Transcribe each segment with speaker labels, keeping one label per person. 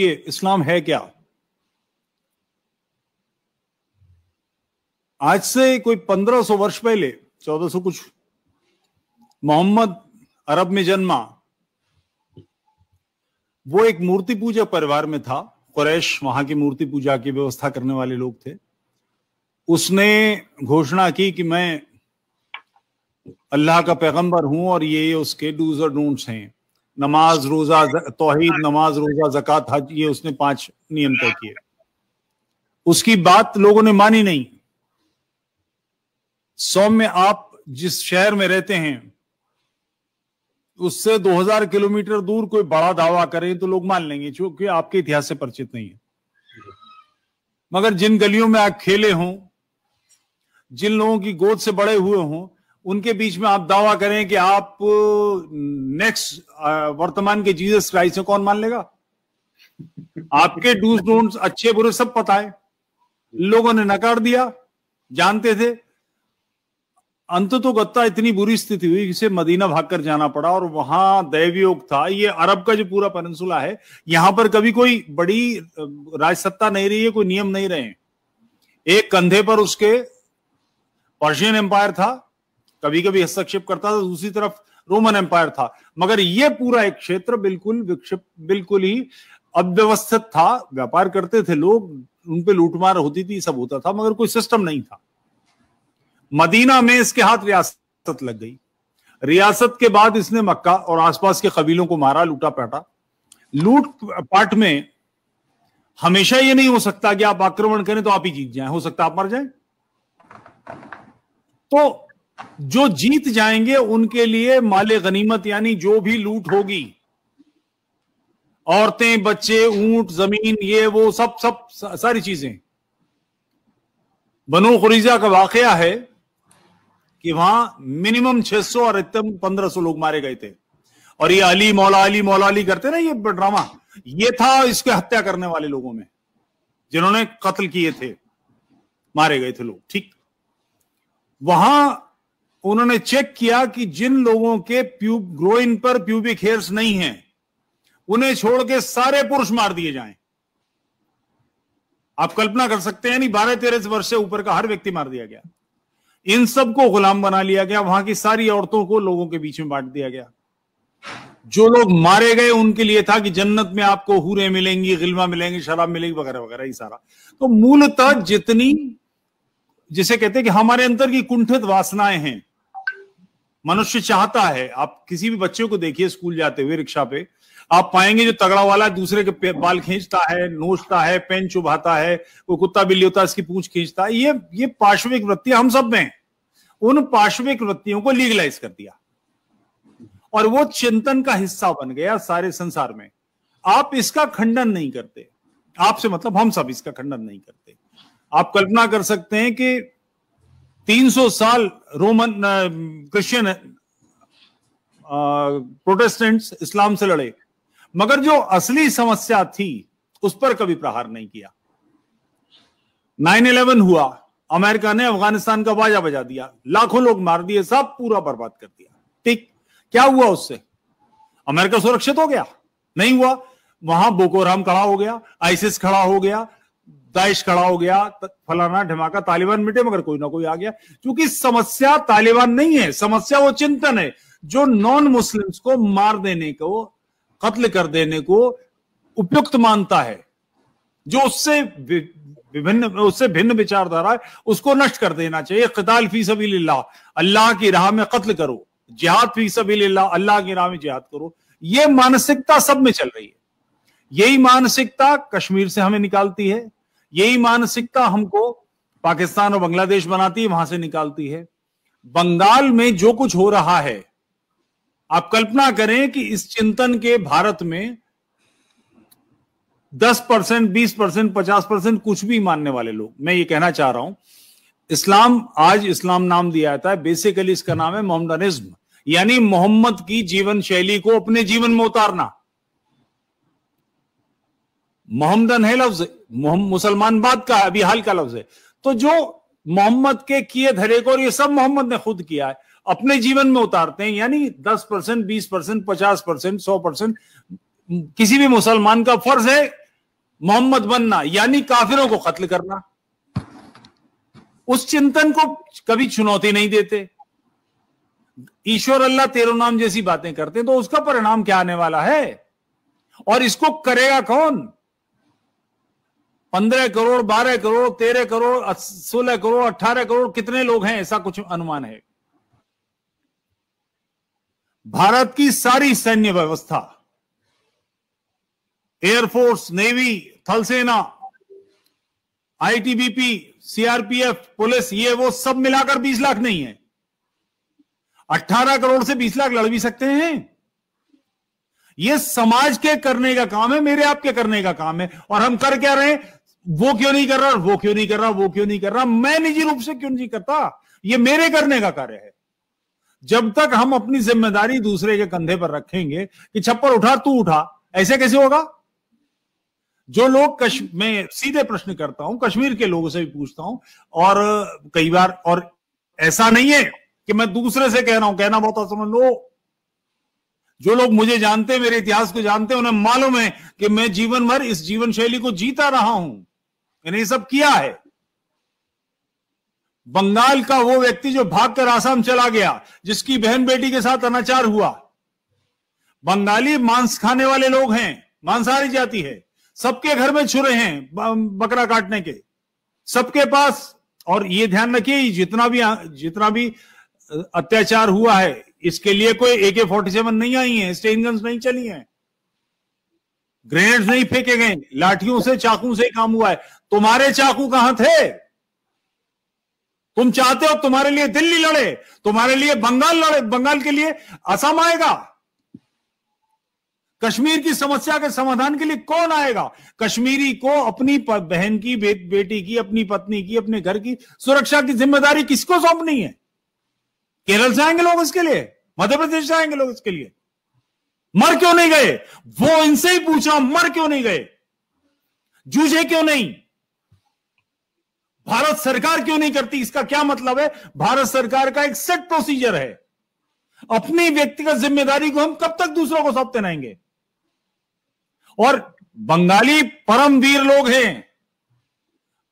Speaker 1: ये इस्लाम है क्या आज से कोई 1500 वर्ष पहले 1400 कुछ मोहम्मद अरब में जन्मा वो एक मूर्ति पूजा परिवार में था कुरैश वहां की मूर्ति पूजा की व्यवस्था करने वाले लोग थे उसने घोषणा की कि मैं अल्लाह का पैगंबर हूं और ये उसके डूज और डोंट्स हैं नमाज रोजा तोहहीद नमाज रोजा जक़ात हज ये उसने पांच नियम तय किए उसकी बात लोगों ने मानी नहीं सौ में आप जिस शहर में रहते हैं उससे 2000 किलोमीटर दूर कोई बड़ा दावा करें तो लोग मान लेंगे क्योंकि आपके इतिहास से परिचित नहीं है मगर जिन गलियों में आप खेले हों जिन लोगों की गोद से बड़े हुए हों उनके बीच में आप दावा करें कि आप नेक्स्ट वर्तमान के जीसस क्राइस्ट कौन मान लेगा आपके डूज डोंट्स अच्छे बुरे सब पता है लोगों ने नकार दिया जानते थे अंत तो गत्ता इतनी बुरी स्थिति हुई जिसे मदीना भागकर जाना पड़ा और वहां दैवयोग था ये अरब का जो पूरा पेनसुला है यहां पर कभी कोई बड़ी राजसत्ता नहीं रही है कोई नियम नहीं रहे एक कंधे पर उसके पर्शियन एम्पायर था कभी कभी हस्तक्षेप करता था तो दूसरी तरफ रोमन एम्पायर था मगर ये पूरा एक क्षेत्र बिल्कुल विक्षिप बिल्कुल ही अव्यवस्थित था व्यापार करते थे लोग उन पे लूटमार होती थी सब होता था मगर कोई सिस्टम नहीं था मदीना में इसके हाथ रियासत लग गई रियासत के बाद इसने मक्का और आसपास के कबीलों को मारा लूटा पाटा लूट पाट में हमेशा यह नहीं हो सकता कि आप आक्रमण करें तो आप ही जीत जाए हो सकता आप मर जाए तो जो जीत जाएंगे उनके लिए माले गनीमत यानी जो भी लूट होगी औरतें बच्चे ऊंट जमीन ये वो सब सब सारी चीजें बनो खुरीजा का वाकया है कि वहां मिनिमम 600 और अधिकतम 1500 लोग मारे गए थे और ये अली मौला अली मौला अली करते ना ये ड्रामा ये था इसके हत्या करने वाले लोगों में जिन्होंने कत्ल किए थे मारे गए थे लोग ठीक वहां उन्होंने चेक किया कि जिन लोगों के प्यूब ग्रोइन पर प्यूबिक हेयर्स नहीं है उन्हें छोड़ के सारे पुरुष मार दिए जाएं आप कल्पना कर सकते हैं नहीं बारह तेरह वर्ष से ऊपर का हर व्यक्ति मार दिया गया इन सबको गुलाम बना लिया गया वहां की सारी औरतों को लोगों के बीच में बांट दिया गया जो लोग मारे गए उनके लिए था कि जन्नत में आपको हुरे मिलेंगी गिलवा मिलेंगी शराब मिलेगी वगैरह वगैरह ही सारा तो मूलतः जितनी जिसे कहते हैं कि हमारे अंदर की कुंठित वासनाएं हैं मनुष्य चाहता है आप किसी भी बच्चे को देखिए स्कूल जाते हुए रिक्शा पे आप पाएंगे जो तगड़ा वाला दूसरे के बाल खींचता है नोचता है पेन चुभाता है वो कुत्ता बिल्ली होता है इसकी पूंछ खींचता है ये ये पार्श्विक वृत्तियां हम सब में उन पार्श्विक वृत्तियों को लीगलाइज कर दिया और वो चिंतन का हिस्सा बन गया सारे संसार में आप इसका खंडन नहीं करते आपसे मतलब हम सब इसका खंडन नहीं करते आप कल्पना कर सकते हैं कि 300 साल रोमन क्रिश्चियन प्रोटेस्टेंट्स इस्लाम से लड़े मगर जो असली समस्या थी उस पर कभी प्रहार नहीं किया 9/11 हुआ अमेरिका ने अफगानिस्तान का बाजा बजा दिया लाखों लोग मार दिए सब पूरा बर्बाद कर दिया ठीक क्या हुआ उससे अमेरिका सुरक्षित हो गया नहीं हुआ वहां बोकोराम खड़ा हो गया आइसिस खड़ा हो गया दाइश खड़ा हो गया फलाना धमाका तालिबान मिटे मगर कोई ना कोई आ गया क्योंकि समस्या तालिबान नहीं है समस्या वो चिंतन है जो नॉन मुस्लिम्स को मार देने को कत्ल कर देने को उपयुक्त मानता है जो उससे विभिन्न उससे भिन्न विचारधारा है उसको नष्ट कर देना चाहिए कताल फी सभी अल्लाह की राह में कत्ल करो जिहाद फी सभी अल्लाह की राह में जिहाद करो ये मानसिकता सब में चल रही है यही मानसिकता कश्मीर से हमें निकालती है यही मानसिकता हमको पाकिस्तान और बांग्लादेश बनाती है वहां से निकालती है बंगाल में जो कुछ हो रहा है आप कल्पना करें कि इस चिंतन के भारत में 10 परसेंट बीस परसेंट पचास परसेंट कुछ भी मानने वाले लोग मैं ये कहना चाह रहा हूं इस्लाम आज इस्लाम नाम दिया जाता है बेसिकली इसका नाम है मोहम्मदनिज्म यानी मोहम्मद की जीवन शैली को अपने जीवन में उतारना मोहम्मदन है लफ्ज मुसलमान बाद का अभी हाल का लफ्ज है तो जो मोहम्मद के किए धरे को और ये सब मोहम्मद ने खुद किया है अपने जीवन में उतारते हैं यानी दस परसेंट बीस परसेंट पचास परसेंट सौ परसेंट किसी भी मुसलमान का फर्ज है मोहम्मद बनना यानी काफिरों को कत्ल करना उस चिंतन को कभी चुनौती नहीं देते ईश्वर अल्लाह तेरो नाम जैसी बातें करते तो उसका परिणाम क्या आने वाला है और इसको करेगा कौन पंद्रह करोड़ बारह करोड़ तेरह करोड़ सोलह करोड़ अट्ठारह करोड़ कितने लोग हैं ऐसा कुछ अनुमान है भारत की सारी सैन्य व्यवस्था एयरफोर्स नेवी थलसेना आईटीबीपी सीआरपीएफ पुलिस ये वो सब मिलाकर बीस लाख नहीं है अट्ठारह करोड़ से बीस लाख लड़ भी सकते हैं ये समाज के करने का काम है मेरे आपके करने का काम है और हम कर क्या रहे हैं वो क्यों नहीं कर रहा वो क्यों नहीं कर रहा वो क्यों नहीं कर रहा मैं निजी रूप से क्यों नहीं करता ये मेरे करने का कार्य है जब तक हम अपनी जिम्मेदारी दूसरे के कंधे पर रखेंगे कि छप्पर उठा तू उठा ऐसे कैसे होगा जो लोग कश्... मैं सीधे प्रश्न करता हूं कश्मीर के लोगों से भी पूछता हूं और कई बार और ऐसा नहीं है कि मैं दूसरे से कह रहा हूं कहना बहुत आसान लो जो लोग मुझे जानते हैं मेरे इतिहास को जानते हैं उन्हें मालूम है कि मैं जीवन भर इस जीवन शैली को जीता रहा हूं इन्हें सब किया है बंगाल का वो व्यक्ति जो भागकर आसाम चला गया जिसकी बहन बेटी के साथ अनाचार हुआ बंगाली मांस खाने वाले लोग हैं मांसाहारी जाति है सबके घर में छुरे हैं बकरा काटने के सबके पास और ये ध्यान रखिए जितना भी जितना भी अत्याचार हुआ है इसके लिए कोई ए के फोर्टी सेवन नहीं आई है स्टेन गन्स नहीं चली हैं ग्रेनेड नहीं फेंके गए लाठियों से चाकू से ही काम हुआ है तुम्हारे चाकू कहां थे तुम चाहते हो तुम्हारे लिए दिल्ली लड़े तुम्हारे लिए बंगाल लड़े बंगाल के लिए असम आएगा कश्मीर की समस्या के समाधान के लिए कौन आएगा कश्मीरी को अपनी बहन की बे, बेटी की अपनी पत्नी की अपने घर की सुरक्षा की जिम्मेदारी किसको सौंपनी है केरल से आएंगे लोग इसके लिए मध्य प्रदेश से आएंगे लोग इसके लिए मर क्यों नहीं गए वो इनसे ही पूछ रहा हूं मर क्यों नहीं गए जूझे क्यों नहीं भारत सरकार क्यों नहीं करती इसका क्या मतलब है भारत सरकार का एक सेट प्रोसीजर है अपनी व्यक्तिगत जिम्मेदारी को हम कब तक दूसरों को सौंपते रहेंगे और बंगाली परमवीर लोग हैं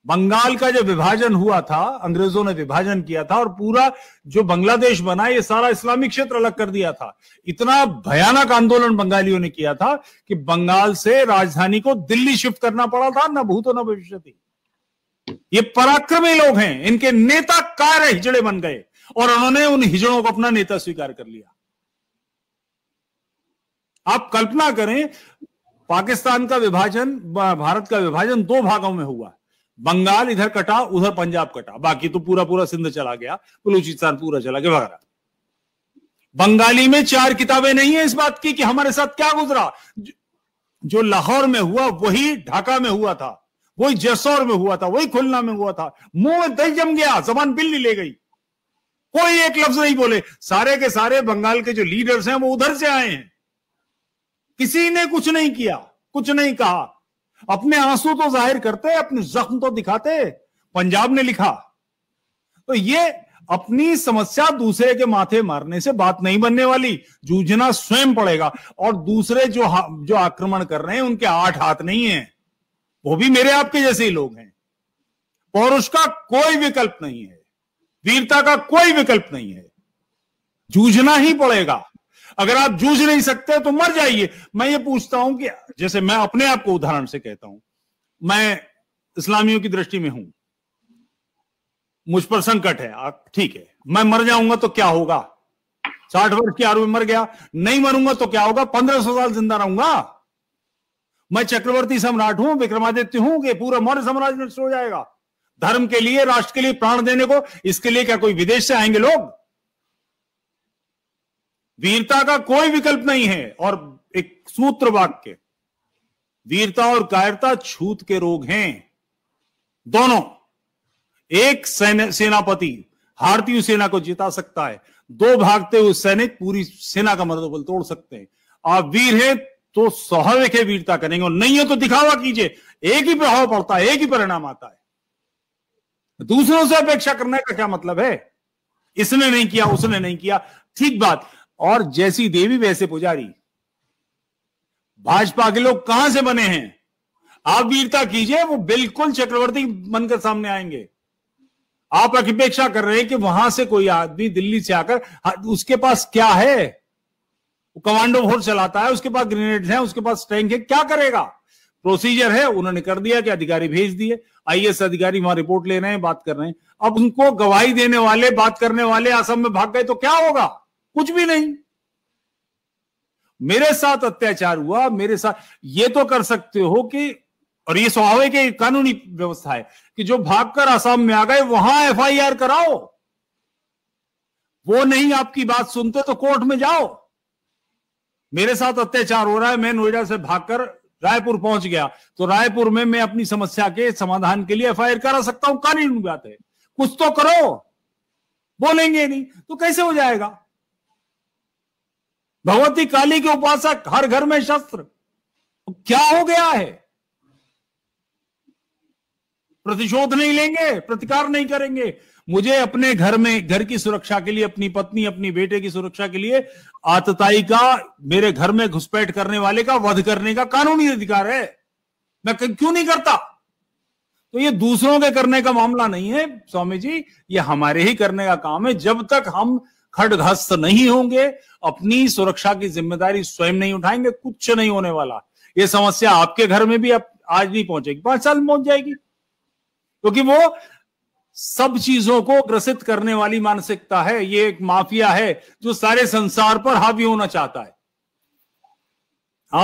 Speaker 1: बंगाल का जो विभाजन हुआ था अंग्रेजों ने विभाजन किया था और पूरा जो बांग्लादेश बना ये सारा इस्लामिक क्षेत्र अलग कर दिया था इतना भयानक आंदोलन बंगालियों ने किया था कि बंगाल से राजधानी को दिल्ली शिफ्ट करना पड़ा था न भूतो न भविष्य ये पराक्रमी लोग हैं इनके नेता कार हिजड़े बन गए और उन्होंने उन हिजड़ों को अपना नेता स्वीकार कर लिया आप कल्पना करें पाकिस्तान का विभाजन भारत का विभाजन दो भागों में हुआ है बंगाल इधर कटा उधर पंजाब कटा बाकी तो पूरा पूरा सिंध चला गया बलूचिस्तान पूरा चला गया वगैरह बंगाली में चार किताबें नहीं है इस बात की कि हमारे साथ क्या गुजरा जो लाहौर में हुआ वही ढाका में हुआ था वही जैसौर में हुआ था वही खुलना में हुआ था मुंह में दही जम गया जबान बिल्ली ले गई कोई एक लफ्ज नहीं बोले सारे के सारे बंगाल के जो लीडर्स हैं वो उधर से आए हैं किसी ने कुछ नहीं किया कुछ नहीं कहा अपने आंसू तो जाहिर करते अपने जख्म तो दिखाते पंजाब ने लिखा तो ये अपनी समस्या दूसरे के माथे मारने से बात नहीं बनने वाली जूझना स्वयं पड़ेगा और दूसरे जो जो आक्रमण कर रहे हैं उनके आठ हाथ नहीं है वो भी मेरे आपके जैसे ही लोग हैं पौरुष का कोई विकल्प नहीं है वीरता का कोई विकल्प नहीं है जूझना ही पड़ेगा अगर आप जूझ नहीं सकते तो मर जाइए मैं ये पूछता हूं कि जैसे मैं अपने आप को उदाहरण से कहता हूं मैं इस्लामियों की दृष्टि में हूं मुझ पर संकट है ठीक है मैं मर जाऊंगा तो क्या होगा साठ वर्ष की आयु में मर गया नहीं मरूंगा तो क्या होगा पंद्रह सौ साल जिंदा रहूंगा मैं चक्रवर्ती सम्राट हूं विक्रमादित्य हूं कि पूरा मौर्य साम्राज्य नष्ट हो जाएगा धर्म के लिए राष्ट्र के लिए प्राण देने को इसके लिए क्या कोई विदेश से आएंगे लोग वीरता का कोई विकल्प नहीं है और एक सूत्र वाक्य वीरता और कायरता छूत के रोग हैं दोनों एक सेनापति भारतीय सेना को जिता सकता है दो भागते हुए सैनिक पूरी सेना का मनोबल तोड़ सकते हैं आप वीर हैं तो स्वाभाविक है वीरता करेंगे और नहीं है तो दिखावा कीजिए एक ही प्रभाव पड़ता है एक ही परिणाम आता है दूसरों से अपेक्षा करने का क्या मतलब है इसने नहीं किया उसने नहीं किया ठीक बात और जैसी देवी वैसे पुजारी भाजपा के लोग कहां से बने हैं आप वीरता कीजिए वो बिल्कुल चक्रवर्ती बनकर सामने आएंगे आप अपेक्षा कर रहे हैं कि वहां से कोई आदमी दिल्ली से आकर हाँ, उसके पास क्या है वो कमांडो फोर्स चलाता है उसके पास ग्रेनेड है उसके पास टैंक है क्या करेगा प्रोसीजर है उन्होंने कर दिया कि अधिकारी भेज दिए आईएएस अधिकारी वहां रिपोर्ट ले रहे हैं बात कर रहे हैं अब उनको गवाही देने वाले बात करने वाले असम में भाग गए तो क्या होगा कुछ भी नहीं मेरे साथ अत्याचार हुआ मेरे साथ ये तो कर सकते हो कि और ये स्वाभाविक कानूनी व्यवस्था है कि जो भागकर आसाम में आ गए वहां एफआईआर कराओ वो नहीं आपकी बात सुनते तो कोर्ट में जाओ मेरे साथ अत्याचार हो रहा है मैं नोएडा से भागकर रायपुर पहुंच गया तो रायपुर में मैं अपनी समस्या के समाधान के लिए एफआईआर करा सकता हूं कानूनी बात है कुछ तो करो बोलेंगे नहीं तो कैसे हो जाएगा भगवती काली के उपासक हर घर में शस्त्र तो क्या हो गया है प्रतिशोध नहीं लेंगे प्रतिकार नहीं करेंगे मुझे अपने घर में घर की सुरक्षा के लिए अपनी पत्नी अपनी बेटे की सुरक्षा के लिए आतताई का मेरे घर में घुसपैठ करने वाले का वध करने का कानूनी अधिकार है मैं क्यों नहीं करता तो ये दूसरों के करने का मामला नहीं है स्वामी जी ये हमारे ही करने का काम है जब तक हम खडगस्त नहीं होंगे अपनी सुरक्षा की जिम्मेदारी स्वयं नहीं उठाएंगे कुछ नहीं होने वाला ये समस्या आपके घर में भी अब आज नहीं पहुंचेगी पांच साल में पहुंच जाएगी क्योंकि तो वो सब चीजों को ग्रसित करने वाली मानसिकता है ये एक माफिया है जो सारे संसार पर हावी होना चाहता है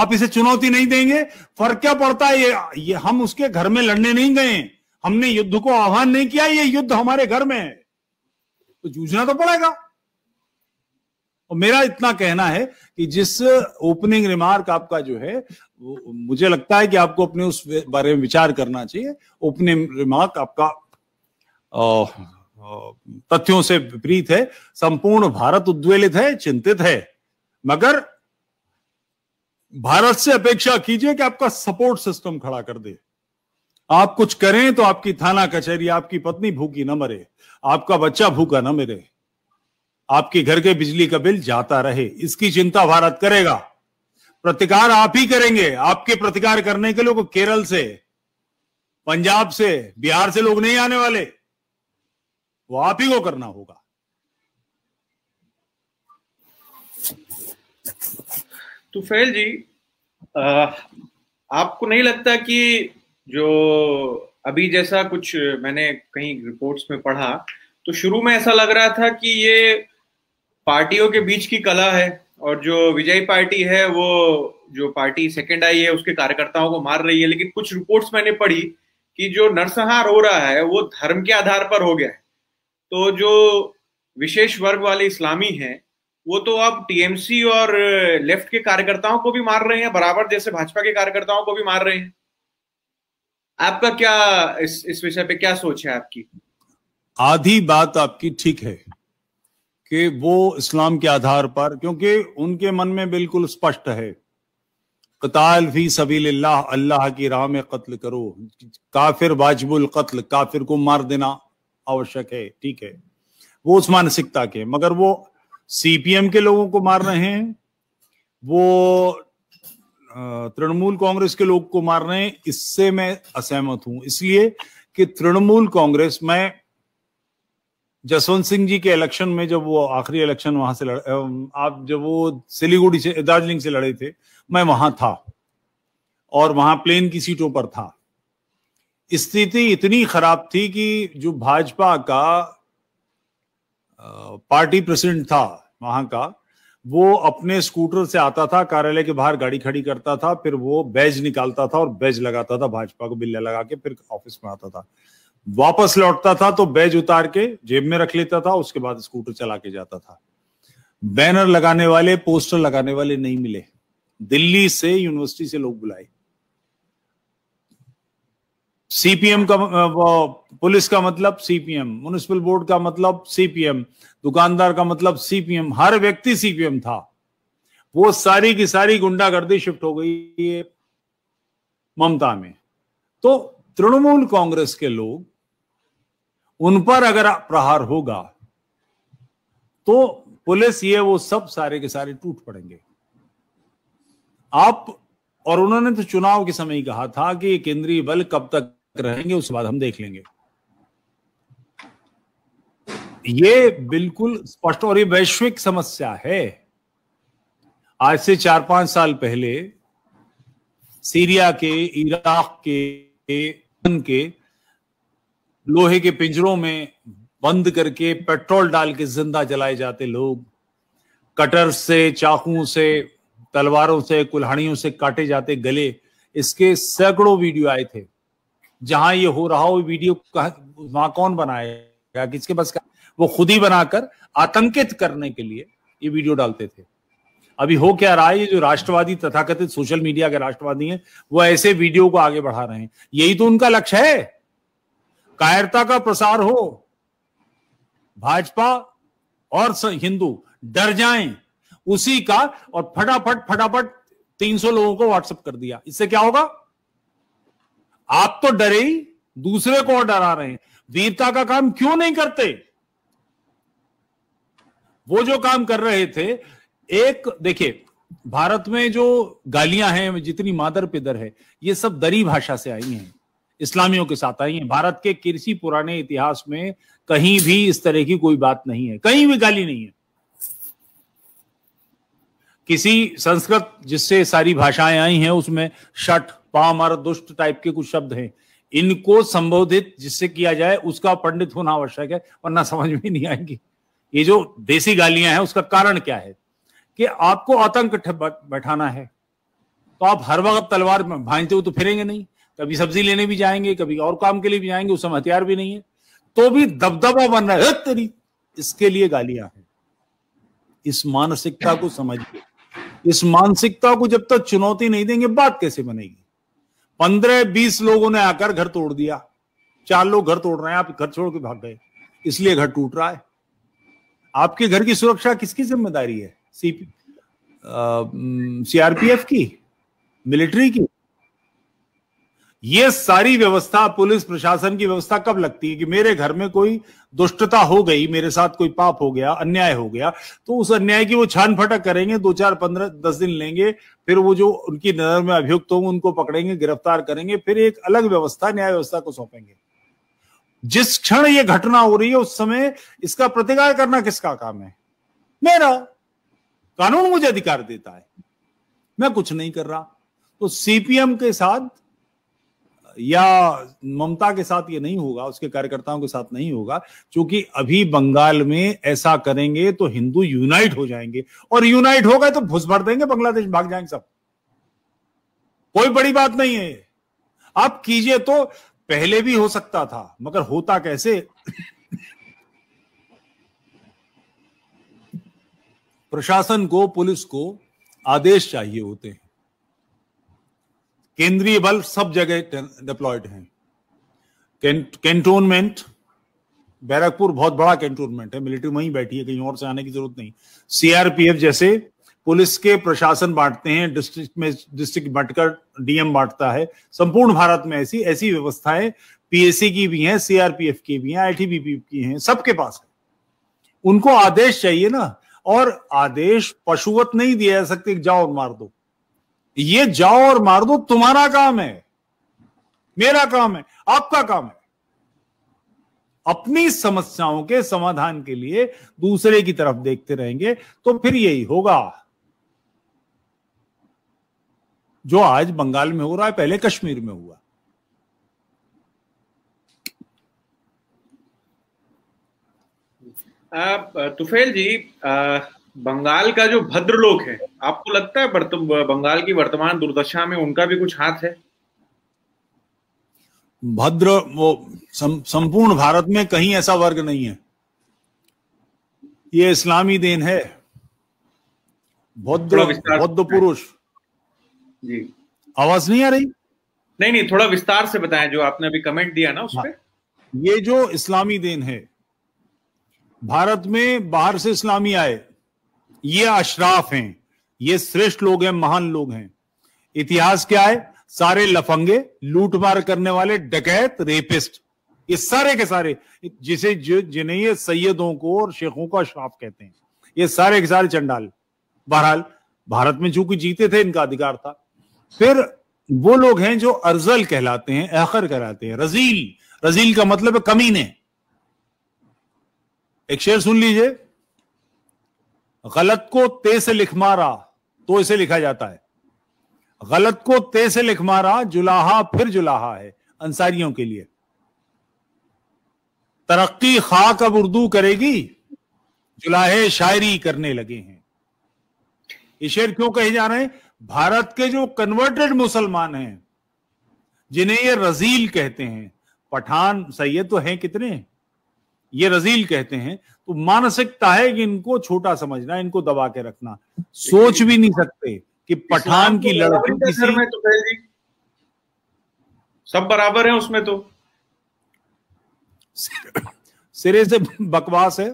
Speaker 1: आप इसे चुनौती नहीं देंगे फर्क क्या पड़ता है ये, ये हम उसके घर में लड़ने नहीं गए हमने युद्ध को आह्वान नहीं किया ये युद्ध हमारे घर में है तो जूझना तो पड़ेगा और मेरा इतना कहना है कि जिस ओपनिंग रिमार्क आपका जो है मुझे लगता है कि आपको अपने उस बारे में विचार करना चाहिए ओपनिंग रिमार्क आपका तथ्यों से विपरीत है संपूर्ण भारत उद्वेलित है चिंतित है मगर भारत से अपेक्षा कीजिए कि आपका सपोर्ट सिस्टम खड़ा कर दे आप कुछ करें तो आपकी थाना कचहरी आपकी पत्नी भूखी न मरे आपका बच्चा भूखा न मरे आपके घर के बिजली का बिल जाता रहे इसकी चिंता भारत करेगा प्रतिकार आप ही करेंगे आपके प्रतिकार करने के लोग केरल से पंजाब से बिहार से लोग नहीं आने वाले वो
Speaker 2: आप ही को करना होगा तो फैल जी आ, आपको नहीं लगता कि जो अभी जैसा कुछ मैंने कहीं रिपोर्ट्स में पढ़ा तो शुरू में ऐसा लग रहा था कि ये पार्टियों के बीच की कला है और जो विजयी पार्टी है वो जो पार्टी सेकेंड आई है उसके कार्यकर्ताओं को मार रही है लेकिन कुछ रिपोर्ट्स मैंने पढ़ी कि जो नरसंहार हो रहा है वो धर्म के आधार पर हो गया है तो जो विशेष वर्ग वाले इस्लामी हैं वो तो अब टीएमसी और लेफ्ट के कार्यकर्ताओं को भी मार रहे हैं बराबर जैसे भाजपा के कार्यकर्ताओं को भी मार रहे हैं आपका क्या इस इस विषय पे क्या सोच है आपकी आधी
Speaker 1: बात आपकी ठीक है कि वो इस्लाम के आधार पर क्योंकि उनके मन में बिल्कुल स्पष्ट है कताल फी सबील अल्लाह की राह में कत्ल करो काफिर वाजबुल कत्ल काफिर को मार देना आवश्यक है ठीक है वो उस मानसिकता के मगर वो सीपीएम के लोगों को मार रहे हैं वो तृणमूल कांग्रेस के लोग को मार रहे हैं इससे मैं असहमत हूं इसलिए कि तृणमूल कांग्रेस मैं जसवंत सिंह जी के इलेक्शन में जब वो आखिरी इलेक्शन वहां से लड़ आप जब वो सिलीगुड़ी से दार्जिलिंग से लड़े थे मैं वहां था और वहां प्लेन की सीटों पर था स्थिति इतनी खराब थी कि जो भाजपा का पार्टी प्रेसिडेंट था वहां का वो अपने स्कूटर से आता था कार्यालय के बाहर गाड़ी खड़ी करता था फिर वो बैज निकालता था और बैज लगाता था भाजपा को बिल्ला लगा के फिर ऑफिस में आता था वापस लौटता था तो बैज उतार के जेब में रख लेता था उसके बाद स्कूटर चला के जाता था बैनर लगाने वाले पोस्टर लगाने वाले नहीं मिले दिल्ली से यूनिवर्सिटी से लोग बुलाए सीपीएम का पुलिस का मतलब सीपीएम म्युनिसिपल बोर्ड का मतलब सीपीएम दुकानदार का मतलब सीपीएम हर व्यक्ति सीपीएम था वो सारी की सारी गुंडागर्दी शिफ्ट हो गई ममता में तो तृणमूल कांग्रेस के लोग उन पर अगर प्रहार होगा तो पुलिस ये वो सब सारे के सारे टूट पड़ेंगे आप और उन्होंने तो चुनाव के समय ही कहा था कि केंद्रीय बल कब तक रहेंगे उसके बाद हम देख लेंगे ये बिल्कुल स्पष्ट और ये वैश्विक समस्या है आज से चार पांच साल पहले सीरिया के इराक के के लोहे के पिंजरों में बंद करके पेट्रोल डाल के जिंदा जलाए जाते लोग कटर से चाकुओं से तलवारों से कुल्हाड़ियों से काटे जाते गले इसके सैकड़ों वीडियो आए थे जहां ये हो रहा हो वीडियो वहां कौन बनाया किसके पास का वो खुद ही बनाकर आतंकित करने के लिए ये वीडियो डालते थे अभी हो क्या रहा है ये जो राष्ट्रवादी तथाकथित सोशल मीडिया के राष्ट्रवादी हैं वो ऐसे वीडियो को आगे बढ़ा रहे हैं यही तो उनका लक्ष्य है कायरता का प्रसार हो भाजपा और हिंदू डर जाएं उसी का और फटाफट फटाफट 300 लोगों को व्हाट्सएप कर दिया इससे क्या होगा आप तो डरे ही दूसरे को और डरा रहे हैं वीरता का काम क्यों नहीं करते वो जो काम कर रहे थे एक देखिए भारत में जो गालियां हैं जितनी मादर पिदर है ये सब दरी भाषा से आई हैं इस्लामियों के साथ आई है भारत के किसी पुराने इतिहास में कहीं भी इस तरह की कोई बात नहीं है कहीं भी गाली नहीं है किसी संस्कृत जिससे सारी भाषाएं आई हैं उसमें शठ पामर दुष्ट टाइप के कुछ शब्द हैं इनको संबोधित जिससे किया जाए उसका पंडित होना आवश्यक है वरना समझ में नहीं आएगी ये जो देसी गालियां हैं उसका कारण क्या है कि आपको आतंक बैठाना है तो आप हर वक्त तलवार भाजते हो तो फिरेंगे नहीं कभी सब्जी लेने भी जाएंगे कभी और काम के लिए भी जाएंगे उस समय हथियार भी नहीं है तो भी दबदबा बन रहा है तेरी इसके लिए गालियां हैं इस मानसिकता को समझिए इस मानसिकता को जब तक चुनौती नहीं देंगे बात कैसे बनेगी पंद्रह बीस लोगों ने आकर घर तोड़ दिया चार लोग घर तोड़ रहे हैं आप घर छोड़ के भाग गए इसलिए घर टूट रहा है आपके घर की सुरक्षा किसकी जिम्मेदारी है सीपी सीआरपीएफ की मिलिट्री की ये सारी व्यवस्था पुलिस प्रशासन की व्यवस्था कब लगती है कि मेरे घर में कोई दुष्टता हो गई मेरे साथ कोई पाप हो गया अन्याय हो गया तो उस अन्याय की वो छान फटक करेंगे दो चार पंद्रह दस दिन लेंगे फिर वो जो उनकी नजर में अभियुक्त होंगे उनको पकड़ेंगे गिरफ्तार करेंगे फिर एक अलग व्यवस्था न्याय व्यवस्था को सौंपेंगे जिस क्षण ये घटना हो रही है उस समय इसका प्रतिकार करना किसका काम है मेरा कानून मुझे अधिकार देता है मैं कुछ नहीं कर रहा तो सीपीएम के साथ या ममता के साथ ये नहीं होगा उसके कार्यकर्ताओं के साथ नहीं होगा क्योंकि अभी बंगाल में ऐसा करेंगे तो हिंदू यूनाइट हो जाएंगे और यूनाइट हो गए तो घुस भर देंगे बांग्लादेश भाग जाएंगे सब कोई बड़ी बात नहीं है आप कीजिए तो पहले भी हो सकता था मगर होता कैसे प्रशासन को पुलिस को आदेश चाहिए होते हैं केंद्रीय बल सब जगह डिप्लॉयड हैं कैंटोनमेंट बैरकपुर बहुत बड़ा कैंटोनमेंट है मिलिट्री वहीं बैठी है कहीं और से आने की जरूरत नहीं सीआरपीएफ जैसे पुलिस के प्रशासन बांटते हैं डिस्ट्रिक्ट में डिस्ट्रिक्ट बांटकर डीएम बांटता है संपूर्ण भारत में ऐसी ऐसी व्यवस्थाएं पीएससी की भी हैं सीआरपीएफ की भी हैं आईटीबीपी की हैं सबके पास है उनको आदेश चाहिए ना और आदेश पशुवत नहीं दिया जा सकते जाओ मार दो ये जाओ और मार दो तुम्हारा काम है मेरा काम है आपका काम है अपनी समस्याओं के समाधान के लिए दूसरे की तरफ देखते रहेंगे तो फिर यही होगा जो आज बंगाल में हो रहा है पहले कश्मीर में हुआ
Speaker 2: तुफेल जी आ, बंगाल का जो भद्र लोग है आपको लगता है बंगाल की वर्तमान दुर्दशा में उनका भी कुछ हाथ है
Speaker 1: भद्र वो संपूर्ण भारत में कहीं ऐसा वर्ग नहीं है ये इस्लामी देन है बौद्ध बौद्ध पुरुष जी आवाज नहीं आ रही नहीं नहीं थोड़ा विस्तार
Speaker 2: से बताएं जो आपने अभी कमेंट दिया ना उस हाँ,
Speaker 1: ये जो इस्लामी देन है भारत में बाहर से इस्लामी आए ये अशराफ हैं ये श्रेष्ठ लोग हैं महान लोग हैं इतिहास क्या है सारे लफंगे लूटमार करने वाले डकैत रेपिस्ट ये सारे के सारे जिसे जिन्हें ये सैयदों को और शेखों को अशराफ कहते हैं ये सारे के सारे चंडाल बहरहाल भारत में चूंकि जीते थे इनका अधिकार था फिर वो लोग हैं जो अर्जल कहलाते हैं आखर कहलाते हैं रजील रजील का मतलब है कमीने एक शेर सुन लीजिए गलत को ते से लिख मारा तो इसे लिखा जाता है गलत को ते से लिख मारा जुलाहा फिर जुलाहा है अंसारियों के लिए तरक्की खाक अब उर्दू करेगी जुलाहे शायरी करने लगे हैं ये शेर क्यों कहे जा रहे हैं भारत के जो कन्वर्टेड मुसलमान हैं जिन्हें ये रजील कहते हैं पठान सैयद तो हैं कितने ये रजील कहते हैं तो मानसिकता है कि इनको छोटा समझना इनको दबा के रखना सोच भी नहीं
Speaker 2: सकते कि पठान की लड़की किसी में तो सब बराबर है उसमें तो सिरे से बकवास है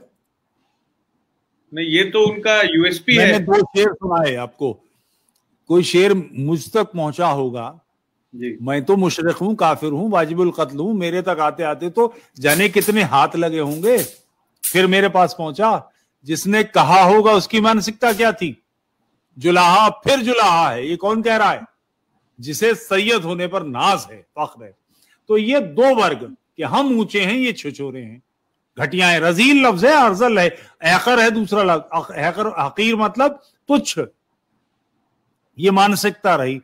Speaker 2: नहीं ये तो उनका यूएसपी है दो
Speaker 1: शेर सुना है आपको कोई शेर मुझ तक पहुंचा होगा जी मैं तो मुशरक हूं काफिर हूं वाजिबुल कत्ल हूँ मेरे तक आते आते तो जाने कितने हाथ लगे होंगे फिर मेरे पास पहुंचा जिसने कहा होगा उसकी मानसिकता क्या थी जुलाहा फिर जुलाहा है ये कौन कह रहा है जिसे सैयद होने पर नाज है फख्र है तो ये दो वर्ग कि हम ऊंचे हैं ये छुछोरे हैं घटिया है रजील लफ्ज है अर्जल है एकर है दूसरा लफ्जर हकीर मतलब तुच्छ ये मानसिकता रही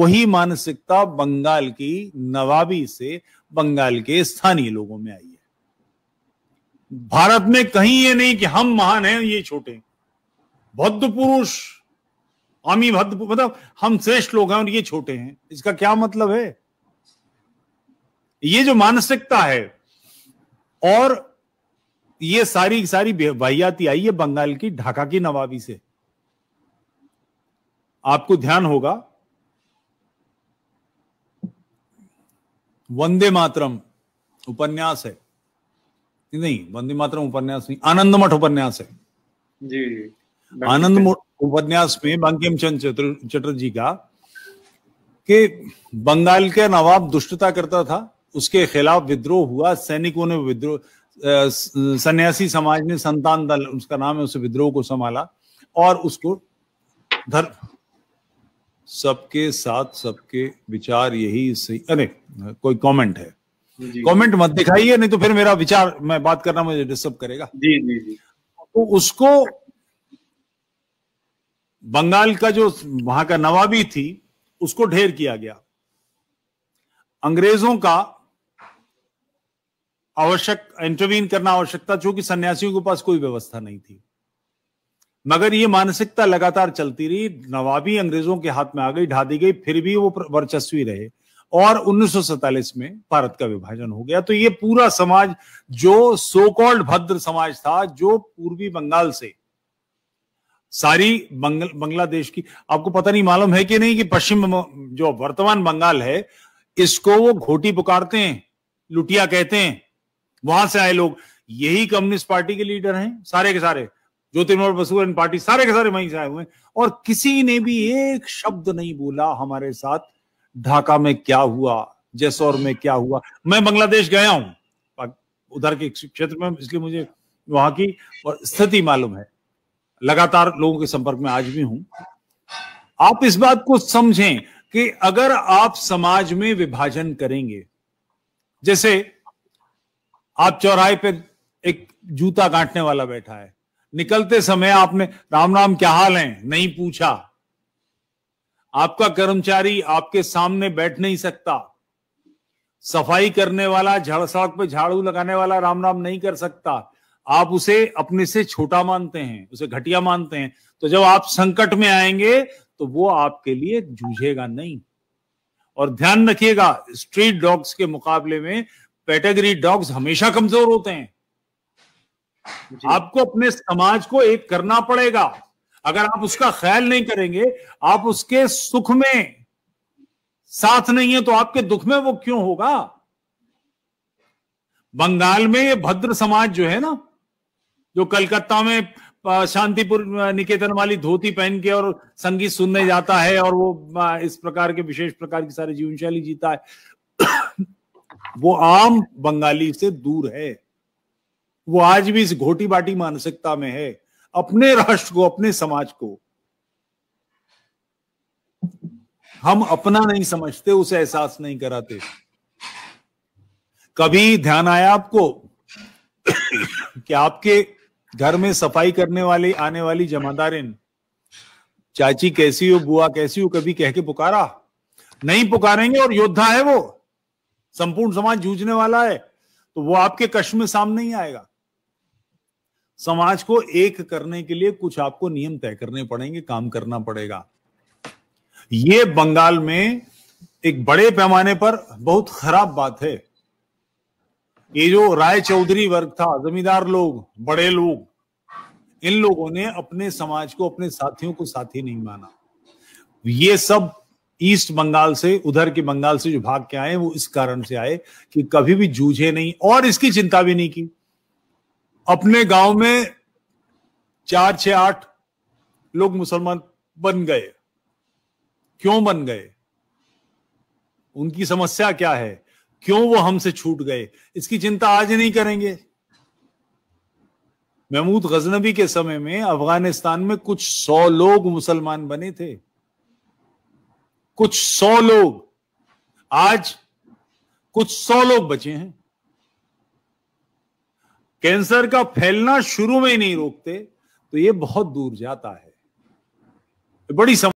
Speaker 1: वही मानसिकता बंगाल की नवाबी से बंगाल के स्थानीय लोगों में आई भारत में कहीं ये नहीं कि हम महान हैं ये छोटे भद्द पुरुष अमी भद्द मतलब हम श्रेष्ठ लोग हैं और ये छोटे हैं इसका क्या मतलब है ये जो मानसिकता है और ये सारी सारी वाहियाती आई है बंगाल की ढाका की नवाबी से आपको ध्यान होगा वंदे मातरम उपन्यास है नहीं वंदे मातरम उपन्यास नहीं आनंद मठ उपन्यास है जी आनंद मठ उपन्यास में बंकिम चंद्र चटर्जी का कि बंगाल के नवाब दुष्टता करता था उसके खिलाफ विद्रोह हुआ सैनिकों ने विद्रोह सन्यासी समाज ने संतान दल उसका नाम है उसे विद्रोह को संभाला और उसको धर सबके साथ सबके विचार यही सही अरे कोई कमेंट है
Speaker 2: कमेंट मत दिखाइए नहीं तो फिर
Speaker 1: मेरा विचार मैं बात करना मुझे डिस्टर्ब करेगा जी जी जी तो उसको बंगाल का जो वहां का नवाबी थी उसको ढेर किया गया अंग्रेजों का आवश्यक इंटरवीन करना आवश्यकता चूंकि सन्यासियों के पास कोई व्यवस्था नहीं थी मगर ये मानसिकता लगातार चलती रही नवाबी अंग्रेजों के हाथ में आ गई ढा दी गई फिर भी वो वर्चस्वी रहे और उन्नीस में भारत का विभाजन हो गया तो ये पूरा समाज जो सोकॉल्ड भद्र समाज था जो पूर्वी बंगाल से सारी बंगल, बांग्लादेश की आपको पता नहीं मालूम है कि नहीं कि पश्चिम जो वर्तमान बंगाल है इसको वो घोटी पुकारते हैं लुटिया कहते हैं वहां से आए लोग यही कम्युनिस्ट पार्टी के लीडर हैं सारे के सारे ज्योतिर्मोर बसु पार्टी सारे के सारे वहीं से आए हुए हैं और किसी ने भी एक शब्द नहीं बोला हमारे साथ ढाका में क्या हुआ जैसोर में क्या हुआ मैं बांग्लादेश गया हूं उधर के क्षेत्र में इसलिए मुझे वहां की स्थिति मालूम है लगातार लोगों के संपर्क में आज भी हूं आप इस बात को समझें कि अगर आप समाज में विभाजन करेंगे जैसे आप चौराहे पे एक जूता गांठने वाला बैठा है निकलते समय आपने राम राम क्या हाल है नहीं पूछा आपका कर्मचारी आपके सामने बैठ नहीं सकता सफाई करने वाला झाड़ सड़क पे झाड़ू लगाने वाला राम राम नहीं कर सकता आप उसे अपने से छोटा मानते हैं उसे घटिया मानते हैं तो जब आप संकट में आएंगे तो वो आपके लिए जूझेगा नहीं और ध्यान रखिएगा स्ट्रीट डॉग्स के मुकाबले में पैटेगरी डॉग्स हमेशा कमजोर होते हैं आपको अपने समाज को एक करना पड़ेगा अगर आप उसका ख्याल नहीं करेंगे आप उसके सुख में साथ नहीं है तो आपके दुख में वो क्यों होगा बंगाल में ये भद्र समाज जो है ना जो कलकत्ता में शांतिपुर निकेतन वाली धोती पहन के और संगीत सुनने जाता है और वो इस प्रकार के विशेष प्रकार की सारी जीवन शैली जीता है वो आम बंगाली से दूर है वो आज भी इस घोटी बाटी मानसिकता में है अपने राष्ट्र को अपने समाज को हम अपना नहीं समझते उसे एहसास नहीं कराते कभी ध्यान आया आपको कि आपके घर में सफाई करने वाली आने वाली जमादारिन चाची कैसी हो बुआ कैसी हो कभी कह के पुकारा नहीं पुकारेंगे और योद्धा है वो संपूर्ण समाज जूझने वाला है तो वो आपके कष्ट में सामने ही आएगा समाज को एक करने के लिए कुछ आपको नियम तय करने पड़ेंगे काम करना पड़ेगा ये बंगाल में एक बड़े पैमाने पर बहुत खराब बात है ये जो राय चौधरी वर्ग था जमींदार लोग बड़े लोग इन लोगों ने अपने समाज को अपने साथियों को साथी नहीं माना ये सब ईस्ट बंगाल से उधर के बंगाल से जो भाग के आए वो इस कारण से आए कि कभी भी जूझे नहीं और इसकी चिंता भी नहीं की अपने गांव में चार छ आठ लोग मुसलमान बन गए क्यों बन गए उनकी समस्या क्या है क्यों वो हमसे छूट गए इसकी चिंता आज नहीं करेंगे महमूद गजनबी के समय में अफगानिस्तान में कुछ सौ लोग मुसलमान बने थे कुछ सौ लोग आज कुछ सौ लोग बचे हैं कैंसर का फैलना शुरू में ही नहीं रोकते तो ये बहुत दूर जाता है बड़ी समझ